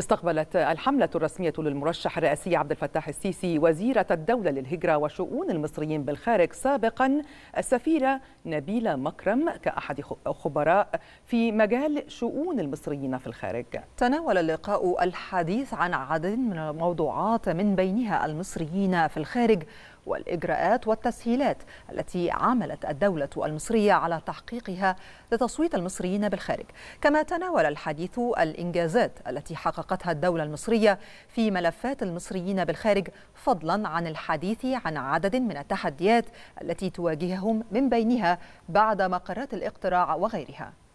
استقبلت الحملة الرسمية للمرشح الرئاسي عبد الفتاح السيسي وزيرة الدولة للهجرة وشؤون المصريين بالخارج سابقا السفيرة نبيلة مكرم كأحد خبراء في مجال شؤون المصريين في الخارج تناول اللقاء الحديث عن عدد من الموضوعات من بينها المصريين في الخارج والإجراءات والتسهيلات التي عملت الدولة المصرية على تحقيقها لتصويت المصريين بالخارج كما تناول الحديث الإنجازات التي حققتها الدولة المصرية في ملفات المصريين بالخارج فضلا عن الحديث عن عدد من التحديات التي تواجههم من بينها بعد مقرات الاقتراع وغيرها